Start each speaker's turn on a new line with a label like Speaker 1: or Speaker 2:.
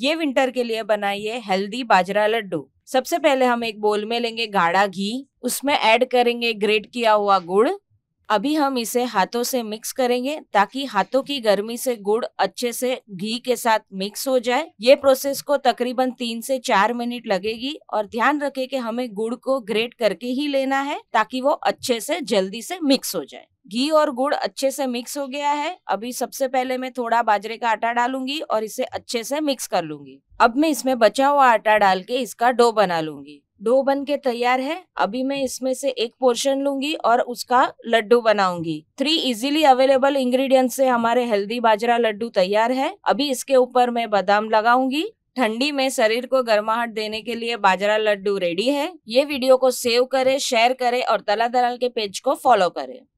Speaker 1: ये विंटर के लिए बनाइए हेल्दी बाजरा लड्डू सबसे पहले हम एक बोल में लेंगे गाढ़ा घी उसमें ऐड करेंगे ग्रेट किया हुआ गुड़ अभी हम इसे हाथों से मिक्स करेंगे ताकि हाथों की गर्मी से गुड़ अच्छे से घी के साथ मिक्स हो जाए ये प्रोसेस को तकरीबन तीन से चार मिनट लगेगी और ध्यान रखें कि हमें गुड़ को ग्रेट करके ही लेना है ताकि वो अच्छे से जल्दी से मिक्स हो जाए घी और गुड़ अच्छे से मिक्स हो गया है अभी सबसे पहले मैं थोड़ा बाजरे का आटा डालूंगी और इसे अच्छे से मिक्स कर लूंगी अब मैं इसमें बचा हुआ आटा डाल के इसका डो बना लूंगी डो बन के तैयार है अभी मैं इसमें से एक पोर्शन लूंगी और उसका लड्डू बनाऊंगी थ्री इजीली अवेलेबल इंग्रेडिएंट्स से हमारे हेल्दी बाजरा लड्डू तैयार है अभी इसके ऊपर मैं बादाम लगाऊंगी ठंडी में शरीर को गर्माहट देने के लिए बाजरा लड्डू रेडी है ये वीडियो को सेव करे शेयर करे और दला दलाल के पेज को फॉलो करे